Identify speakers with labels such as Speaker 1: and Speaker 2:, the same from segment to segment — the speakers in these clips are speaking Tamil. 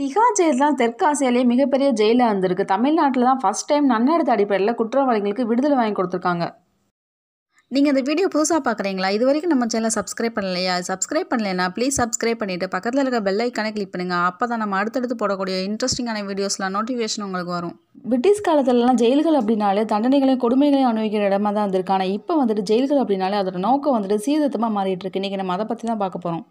Speaker 1: திகா ஜெயில் தான் தெற்காசியாலேயே மிகப்பெரிய ஜெயிலாக இருந்திருக்கு தமிழ்நாட்டில் தான் ஃபஸ்ட் டைம் நன்னடத்த அடிப்படையில் குற்றவாளிகளுக்கு விடுதலை வாங்கி கொடுத்துருக்காங்க நீங்கள் இந்த வீடியோ புதுசாக பார்க்குறீங்களா இது வரைக்கும் நம்ம சேனலை சப்ஸ்கிரைப் பண்ணலையா சப்ஸ்கிரைப் பண்ணலைன்னா ப்ளீஸ் சப்ஸ்கிரைப் பண்ணிவிட்டு பக்கத்தில் இருக்க பெல் ஐக்கானே கிளிக் பண்ணுங்கள் அப்போ தான் நம்ம அடுத்தடுத்து போடக்கூடிய இன்ட்ரெஸ்டிங்கான வீடியோஸ்லாம் நோட்டிஃபிகேஷன் உங்களுக்கு வரும் பிரிட்டிஷ் காலத்துலலாம் ஜெயில்கள் அப்படின்னாலே தண்டனைகளையும் கொடுமைகளையும் அனுபவிக்கிற இடமா தான் இருந்திருக்கு ஆனால் இப்போ வந்துட்டு ஜெயில்கள் அப்படின்னாலே அதோட நோக்கம் வந்துட்டு சீர்திருத்தமாக மாறிட்டு இருக்கு இன்றைக்கி நம்ம அதை பற்றி தான் பார்க்க போகிறோம்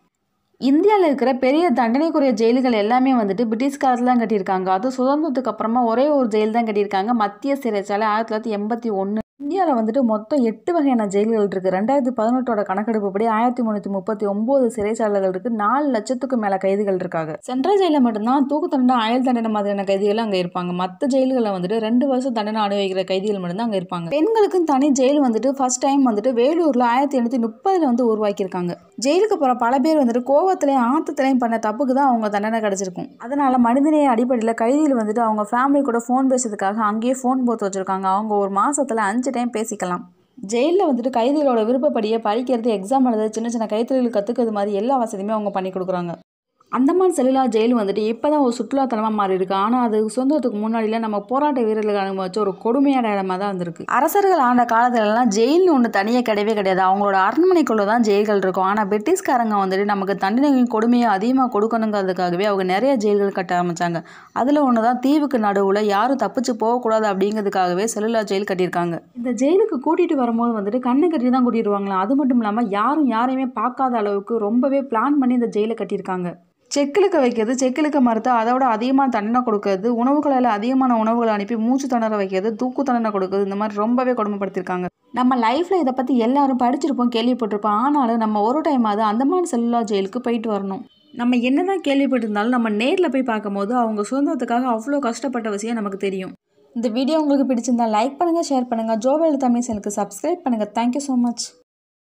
Speaker 1: இந்தியாவில் இருக்கிற பெரிய தண்டனைக்குரிய ஜெயில்கள் எல்லாமே வந்துட்டு பிரிட்டிஷ் காலத்தில் தான் கட்டியிருக்காங்க அதுவும் சுதந்திரத்துக்கு அப்புறமா ஒரே ஒரு ஜெயில் தான் கட்டியிருக்காங்க மத்திய சிறைச்சாலை ஆயிரத்தி தொள்ளாயிரத்தி எண்பத்தி ஒன்று இந்தியாவில் வந்துட்டு மொத்தம் எட்டு வகையான ஜெயில்கள் இருக்குது ரெண்டாயிரத்தி பதினெட்டோட கணக்கெடுப்புப்படி ஆயிரத்தி முந்நூற்றி முப்பத்தி ஒம்பது சிறைச்சாலைகள் இருக்குது நாலு லட்சத்துக்கு மேலே கைதிகள் இருக்காங்க சென்ட்ரல் ஜெயிலில் மட்டும்தான் தூக்கு தண்டனை அயல் தண்டனை மாதிரியான கைதிகள் அங்கே இருப்பாங்க மற்ற ஜெயில்களில் வந்துட்டு ரெண்டு வருஷம் தண்டனை அனுபவிக்கிற கைதிகள் மட்டும்தான் அங்கே இருப்பாங்க பெண்களுக்கும் தனி ஜெயில் வந்துட்டு ஃபர்ஸ்ட் டைம் வந்துட்டு வேலூரில் ஆயிரத்தி எண்ணூற்றி முப்பதில் வந்து உருவாக்கியிருக்காங்க ஜெயிலுக்கு போகிற பல பேர் வந்துட்டு கோவத்துலேயும் ஆத்தத்திலையும் பண்ண தப்புக்கு தான் அவங்க தண்டனை கிடச்சிருக்கும் அதனால் மனிதநேய அடிப்படையில் கைதியில் வந்துட்டு அவங்க ஃபேமிலி கூட ஃபோன் பேசுறதுக்காக அங்கேயே ஃபோன் போத்து வச்சுருக்காங்க அவங்க ஒரு மாதத்தில் அஞ்சு டைம் பேசிக்கலாம் ஜெயிலில் வந்துட்டு கைதிகளோட விருப்பப்படியே படிக்கிறது எக்ஸாம் எழுத சின்ன சின்ன கைத்தொழில் கற்றுக்கிறது மாதிரி எல்லா வசதியுமே அவங்க பண்ணி கொடுக்குறாங்க அந்தமான் செல்லுலா ஜெயில் வந்துட்டு இப்போ தான் ஒரு சுற்றுலாத்தலமாக மாறி இருக்கு ஆனால் அது சுதந்திரத்துக்கு முன்னாடியில் நம்ம போராட்ட வீரர்களுக்கு அனுபவிச்ச ஒரு கொடுமையான இடமா தான் வந்திருக்கு அரசர்கள் ஆண்ட காலத்துலலாம் ஜெயில்னு ஒன்று தனியாக கிடையவே கிடையாது அவங்களோட அரண்மனைக்குள்ளே தான் ஜெயில்கள் இருக்கும் ஆனால் பிரிட்டிஷ்காரங்க வந்துட்டு நமக்கு தண்டனையின் கொடுமையை அதிகமாக கொடுக்கணுங்கிறதுக்காகவே அவங்க நிறைய ஜெயில்கள் கட்ட ஆரம்பித்தாங்க அதில் ஒன்று தான் தீவுக்கு நடுவில் யாரும் தப்பிச்சு போகக்கூடாது அப்படிங்கிறதுக்காகவே செல்லுலா ஜெயில் கட்டியிருக்காங்க இந்த ஜெயிலுக்கு கூட்டிகிட்டு வரும்போது வந்துட்டு கண்ணை கட்டி தான் கூட்டிடுவாங்களா அது மட்டும் இல்லாமல் யாரும் யாரையுமே பார்க்காத அளவுக்கு ரொம்பவே பிளான் பண்ணி இந்த ஜெயிலை கட்டியிருக்காங்க செக்கிழுக்க வைக்கிறது செக்கிழுக்க மறுத்து அதோட அதிகமான தண்டனை கொடுக்கறது உணவுகளில் அதிகமான உணவுகளை அனுப்பி மூச்சு திணற வைக்கிறது தூக்கு தண்டனை கொடுக்கறது இந்த மாதிரி ரொம்பவே கொடுமைப்படுத்தியிருக்காங்க நம்ம லைஃப்பில் இதை பற்றி எல்லாரும் படிச்சிருப்போம் கேள்விப்பட்டிருப்போம் ஆனாலும் நம்ம ஒரு டைமாவது அந்தமான் செல்லுலா ஜெயிலுக்கு போயிட்டு வரணும் நம்ம என்ன தான் கேள்விப்பட்டிருந்தாலும் நம்ம நேரில் போய் பார்க்கும்போது அவங்க சுதந்திரத்துக்காக அவ்வளோ கஷ்டப்பட்ட விஷயம் நமக்கு தெரியும் இந்த வீடியோ உங்களுக்கு பிடிச்சிருந்தா லைக் பண்ணுங்கள் ஷேர் பண்ணுங்கள் ஜோவேல் தமிழ் செல்லுக்கு சப்ஸ்கிரைப் பண்ணுங்கள் தேங்க்யூ ஸோ மச்